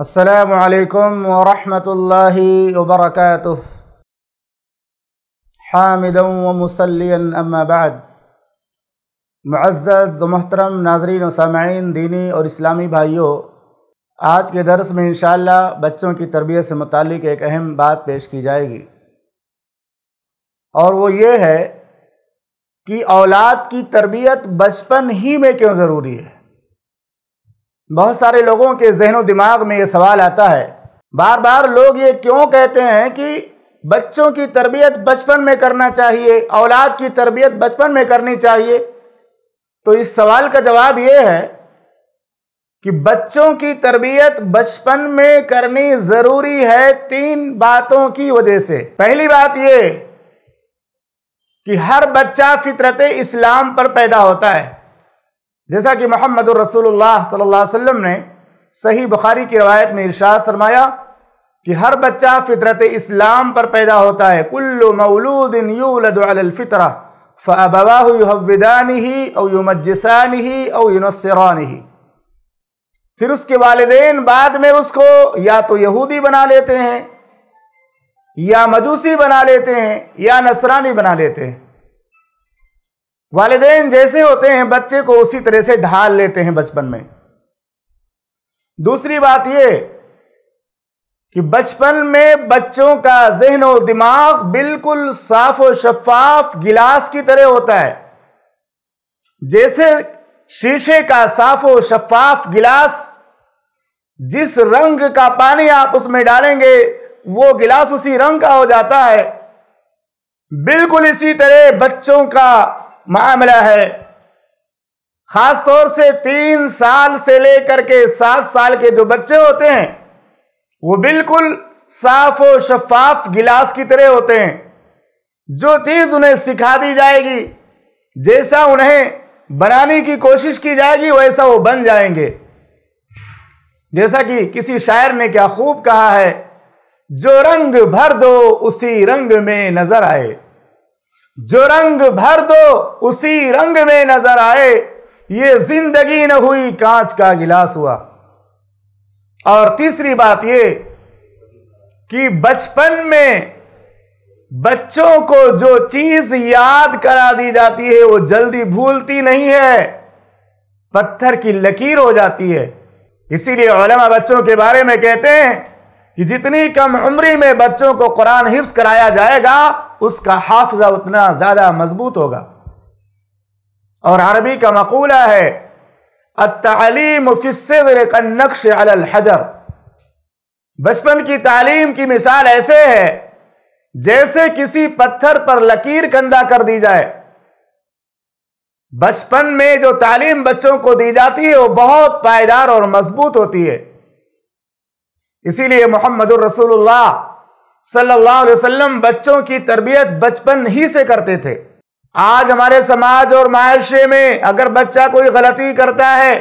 असलकम वरहि वबरक हामिदम वमसलिन अम्माबाद मज़्ज़ महतरम नाजरीन सामीन दीनी और इस्लामी भाइयों आज के दरस में इन बच्चों की तरबियत से मुतक एक अहम बात पेश की जाएगी और वो ये है कि औलाद की तरबियत बचपन ही में क्यों ज़रूरी है बहुत सारे लोगों के जहनों दिमाग में ये सवाल आता है बार बार लोग ये क्यों कहते हैं कि बच्चों की तरबियत बचपन में करना चाहिए औलाद की तरबियत बचपन में करनी चाहिए तो इस सवाल का जवाब ये है कि बच्चों की तरबियत बचपन में करनी ज़रूरी है तीन बातों की वजह से पहली बात ये कि हर बच्चा फितरत इस्लाम पर पैदा होता है जैसा कि मोहम्मद रसूलुल्लाह सल्लल्लाहु वसल्लम ने सही बुखारी की रवायत में इरशाद फरमाया कि हर बच्चा फितरत इस्लाम पर पैदा होता है कुल्लु मौलूदिन यूलदलफ़ितरा फ़बवाह ही और ही और ही फिर उसके वालदेन बाद में उसको या तो यहूदी बना लेते हैं या मजूसी बना लेते हैं या नसरानी बना लेते हैं वालदेन जैसे होते हैं बच्चे को उसी तरह से ढाल लेते हैं बचपन में दूसरी बात यह कि बचपन में बच्चों का जहन और दिमाग बिल्कुल साफ और शफाफ गिलास की तरह होता है जैसे शीशे का साफ और शफाफ गिलास जिस रंग का पानी आप उसमें डालेंगे वो गिलास उसी रंग का हो जाता है बिल्कुल इसी तरह बच्चों का मामला है खास तौर से तीन साल से लेकर के सात साल के जो बच्चे होते हैं वो बिल्कुल साफ और शफाफ गिलास की तरह होते हैं जो चीज़ उन्हें सिखा दी जाएगी जैसा उन्हें बनाने की कोशिश की जाएगी वैसा वो बन जाएंगे जैसा कि किसी शायर ने क्या खूब कहा है जो रंग भर दो उसी रंग में नजर आए जो रंग भर दो उसी रंग में नजर आए ये जिंदगी न हुई कांच का गिलास हुआ और तीसरी बात ये कि बचपन में बच्चों को जो चीज याद करा दी जाती है वो जल्दी भूलती नहीं है पत्थर की लकीर हो जाती है इसीलिए बच्चों के बारे में कहते हैं कि जितनी कम उम्री में बच्चों को कुरान हिफ्स कराया जाएगा उसका हाफजा उतना ज़्यादा मजबूत होगा और अरबी का मकूला है फिर नक्श हजर बचपन की तालीम की मिसाल ऐसे है जैसे किसी पत्थर पर लकीर कंदा कर दी जाए बचपन में जो तालीम बच्चों को दी जाती है वो बहुत पायदार और मजबूत होती है इसीलिए मोहम्मद सल्लल्लाहु अलैहि वसल्लम बच्चों की तरबियत बचपन ही से करते थे आज हमारे समाज और माशरे में अगर बच्चा कोई गलती करता है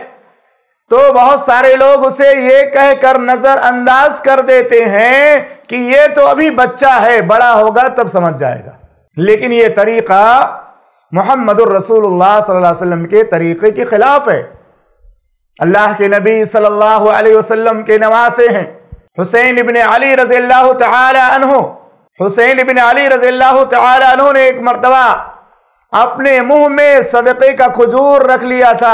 तो बहुत सारे लोग उसे ये कहकर नजरअंदाज कर देते हैं कि ये तो अभी बच्चा है बड़ा होगा तब समझ जाएगा लेकिन ये तरीका मोहम्मद रसूलुल्लाह सल्लल्लाहु अलैहि वसल्लम के तरीके के खिलाफ है अल्लाह के नबी सल्लल्लाहु अलैहि वसल्लम के नवासे हैं हुसैन इबन अली रजील्ला तहो हुसैन इबन अली रजील्ला तहों ने एक मरतबा अपने मुंह में सदक़े का खजूर रख लिया था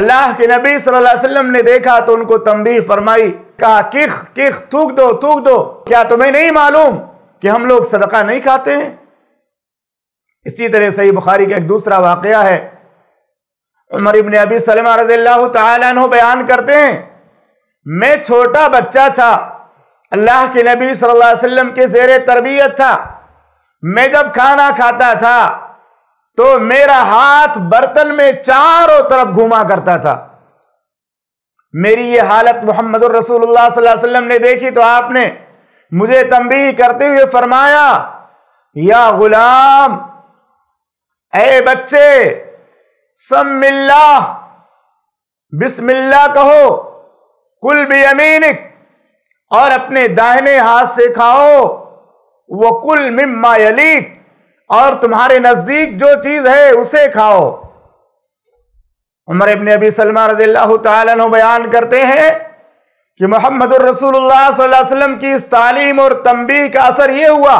अल्लाह के नबी सल्लल्लाहु अलैहि वसल्लम ने देखा तो उनको तंबी फरमाई कहा किख किख थूक दो थूक दो क्या तुम्हें नहीं मालूम कि हम लोग सदका नहीं खाते हैं इसी तरह सही बुखारी का एक दूसरा वाकया है उमर इबन अबी सलमा रजील्ला तु बयान करते हैं मैं छोटा बच्चा था अल्लाह के नबी सल्लल्लाहु अलैहि वसल्लम के जेर तरबियत था मैं जब खाना खाता था तो मेरा हाथ बर्तन में चारों तरफ घुमा करता था मेरी ये हालत मोहम्मद रसूलुल्लाह सल्लल्लाहु अलैहि वसल्लम ने देखी तो आपने मुझे तंबीह करते हुए फरमाया या गुलाम ए बच्चे सम्मिल्ला बिस्मिल्ला कहो कुल भी अमीन और अपने दाहिने हाथ से खाओ वो कुल मिम्मा यलीक और तुम्हारे नजदीक जो चीज है उसे खाओ उमर इबन अबी सलमा रजी अल्लाह बयान करते हैं कि मोहम्मद वसल्लम की इस तालीम और तंबी का असर यह हुआ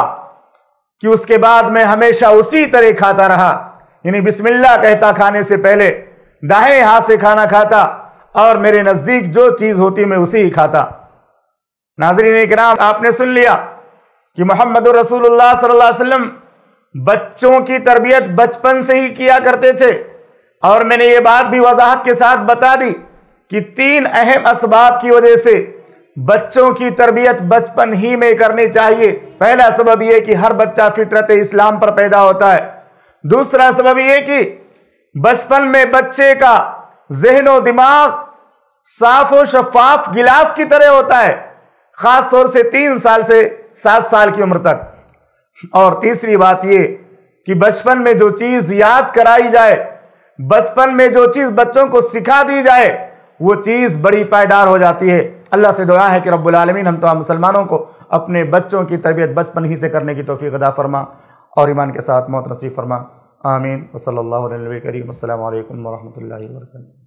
कि उसके बाद मैं हमेशा उसी तरह खाता रहा यानी बिस्मिल्लाह कहता खाने से पहले दाएं हाथ से खाना खाता और मेरे नज़दीक जो चीज़ होती मैं उसी ही खाता नाजरीन कराम आपने सुन लिया कि मोहम्मद रसूलुल्लाह सल्लल्लाहु अलैहि वसल्लम बच्चों की तरबियत बचपन से ही किया करते थे और मैंने ये बात भी वजाहत के साथ बता दी कि तीन अहम इसबाब की वजह से बच्चों की तरबियत बचपन ही में करनी चाहिए पहला सबब यह कि हर बच्चा फितरत इस्लाम पर पैदा होता है दूसरा सबब यह कि बचपन में बच्चे का जहनो दिमाग साफ और शफाफ गिलास की तरह होता है खास तौर से तीन साल से सात साल की उम्र तक और तीसरी बात यह कि बचपन में जो चीज़ याद कराई जाए बचपन में जो चीज़ बच्चों को सिखा दी जाए वो चीज़ बड़ी पायदार हो जाती है अल्लाह से दुआ है कि रब्बुल रबालमीन हम तमाम मुसलमानों को अपने बच्चों की तरबियत बचपन ही से करने की तोफ़ी अदा फरमा और ईमान के साथ मौत नसीब फरमा आमीन वसल करीम असल वरम्ह वर्क